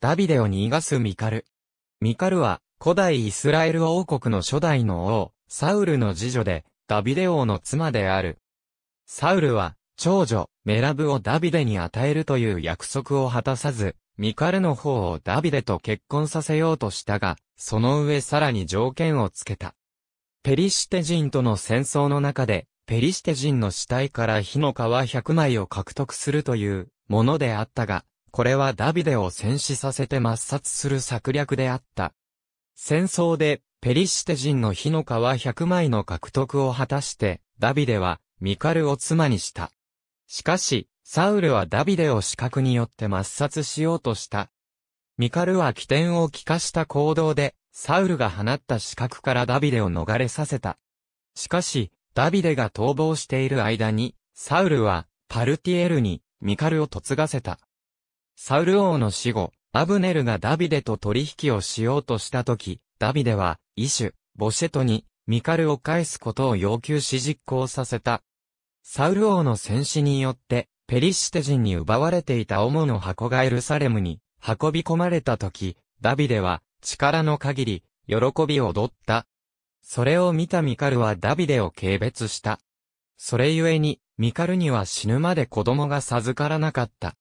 ダビデを逃がすミカル。ミカルは、古代イスラエル王国の初代の王、サウルの次女で、ダビデ王の妻である。サウルは、長女、メラブをダビデに与えるという約束を果たさず、ミカルの方をダビデと結婚させようとしたが、その上さらに条件をつけた。ペリシテ人との戦争の中で、ペリシテ人の死体から火の皮100枚を獲得するというものであったが、これはダビデを戦死させて抹殺する策略であった。戦争でペリシテ人の火の川100枚の獲得を果たして、ダビデはミカルを妻にした。しかし、サウルはダビデを資格によって抹殺しようとした。ミカルは起点を利かした行動で、サウルが放った死角からダビデを逃れさせた。しかし、ダビデが逃亡している間に、サウルは、パルティエルに、ミカルを嫁がせた。サウル王の死後、アブネルがダビデと取引をしようとした時、ダビデは、イシュ、ボシェトに、ミカルを返すことを要求し実行させた。サウル王の戦死によって、ペリシテ人に奪われていた主の箱がエルサレムに運び込まれた時、ダビデは力の限り喜びを踊った。それを見たミカルはダビデを軽蔑した。それゆえに、ミカルには死ぬまで子供が授からなかった。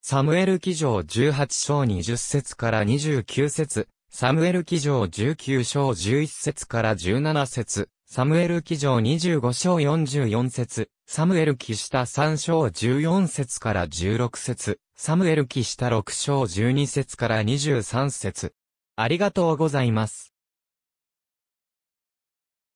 サムエル記上18章20節から29節、サムエル記上19章11節から17節、サムエル記上25章44節、サムエル記下3章14節から16節、サムエル記下6章12節から23節。ありがとうございます。